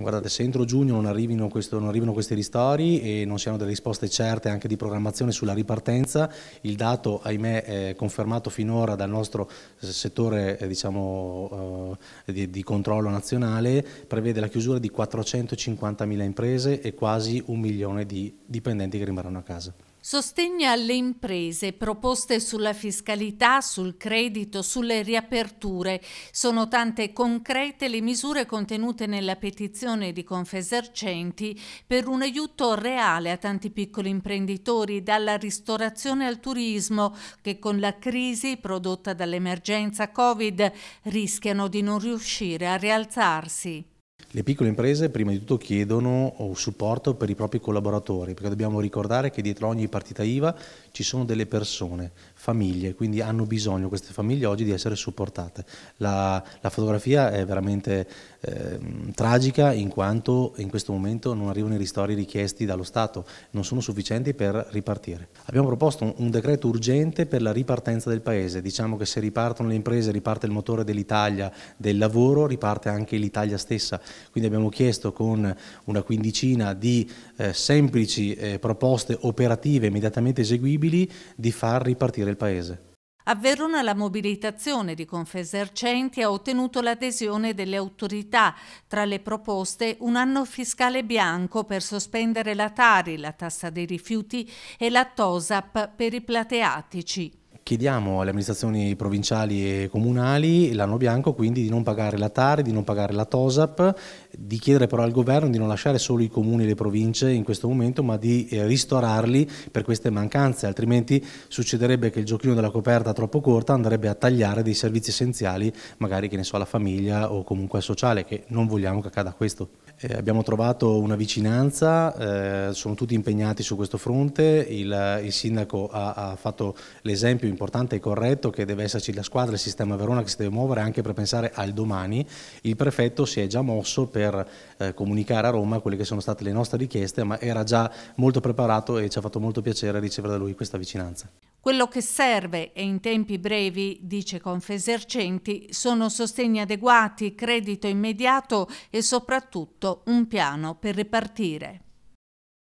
Guardate, se entro giugno non arrivino, questo, non arrivino, questi ristori e non siano delle risposte certe anche di programmazione sulla ripartenza, il dato ahimè confermato finora dal nostro eh, settore eh, diciamo, eh, di, di, controllo nazionale prevede la chiusura di 450.000 imprese e quasi un milione di dipendenti che rimarranno a casa. Sostegno alle imprese, proposte sulla fiscalità, sul credito, sulle riaperture. Sono tante concrete le misure contenute nella petizione di Confesercenti per un aiuto reale a tanti piccoli imprenditori, dalla ristorazione al turismo, che con la crisi prodotta dall'emergenza Covid rischiano di non riuscire a rialzarsi. Le piccole imprese prima di tutto chiedono supporto per i propri collaboratori perché dobbiamo ricordare che dietro ogni partita IVA ci sono delle persone, famiglie, quindi hanno bisogno queste famiglie oggi di essere supportate. La, la fotografia è veramente eh, tragica in quanto in questo momento non arrivano i ristori richiesti dallo Stato, non sono sufficienti per ripartire. Abbiamo proposto un, un decreto urgente per la ripartenza del Paese, diciamo che se ripartono le imprese riparte il motore dell'Italia, del lavoro, riparte anche l'Italia stessa quindi abbiamo chiesto con una quindicina di eh, semplici eh, proposte operative immediatamente eseguibili di far ripartire il Paese. A Verona la mobilitazione di Confesercenti ha ottenuto l'adesione delle autorità. Tra le proposte un anno fiscale bianco per sospendere la Tari, la tassa dei rifiuti, e la TOSAP per i plateatici. Chiediamo alle amministrazioni provinciali e comunali l'anno bianco quindi di non pagare la TARI, di non pagare la TOSAP, di chiedere però al governo di non lasciare solo i comuni e le province in questo momento ma di eh, ristorarli per queste mancanze, altrimenti succederebbe che il giochino della coperta troppo corta andrebbe a tagliare dei servizi essenziali magari che ne so alla famiglia o comunque al sociale che non vogliamo che accada questo. Eh, abbiamo trovato una vicinanza, eh, sono tutti impegnati su questo fronte, il, il sindaco ha, ha fatto l'esempio importante e corretto che deve esserci la squadra, il sistema Verona che si deve muovere anche per pensare al domani, il prefetto si è già mosso per eh, comunicare a Roma quelle che sono state le nostre richieste, ma era già molto preparato e ci ha fatto molto piacere ricevere da lui questa vicinanza. Quello che serve, e in tempi brevi, dice Confesercenti, sono sostegni adeguati, credito immediato e soprattutto un piano per ripartire.